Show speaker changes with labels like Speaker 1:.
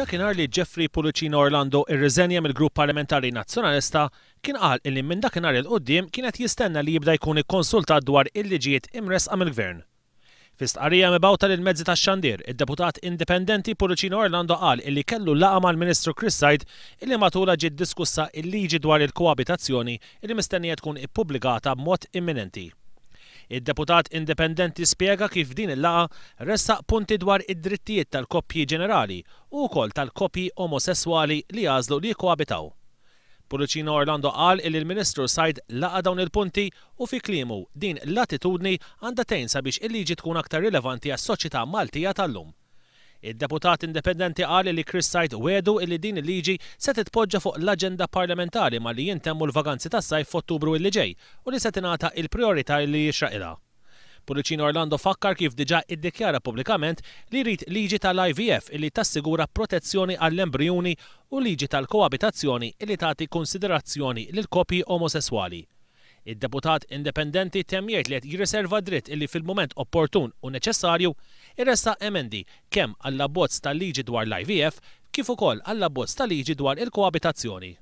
Speaker 1: Dakinhar li Jeffrey Pullicino Orlando irriżenja mill-Grupp Parlamentari Nazzjonalista kien qal illi minn dakinhar il qoddim kienet jistenna li jibda jkun ikkonsultat dwar il-liġijiet imres mill-Gvern. Fistqarija mibawta lil mezzi tax-xandir, id-deputat indipendenti Pullicino Orlando qal illi kellu laqa mal-Ministru Chris Said illi matula ġiet diskussa il-liġi dwar il-koabitazzjoni illi mistennija tkun ippubblikata b'mod imminenti. Id-deputat indipendenti spiega kif din il-laqa ressaq punti dwar id-drittijiet tal-koppji ġenerali u kol tal-koppji omosessuali li jażlu li koabitaw. Puluċino Orlando qal il il-Ministru sajd laqa dawn il-punti u fi klimu din l-attitudni għanda sabiex il-liġi tkun aktar rilevanti għas soċjetà Maltija tal-lum il deputat indipendenti għali li Chris Sajt wedu illi din il-liġi se titpoġġa fuq l-aġenda parlamentari ma li jintemmu l-vaganzi tas-sajf f'Ottubru il ġej u li se tingħata il-priorità li jixraqilha. Puliċin Orlando fakkar kif diġa iddikjara publikament li rrit liġi tal-IVF illi tassigura protezzjoni għall embrijuni u liġi tal-koabitazzjoni illi tagħti konsiderazzjoni lil kopi omosessuali. Id-deputat indipendenti temjiet li qed jirriserva dritt illi fil-moment opportun u neċessarju irressa emendi kemm għall-abbozz tal-liġi dwar l-IVF kif ukoll għall-abbozz tal-liġi dwar il-koabitazzjoni.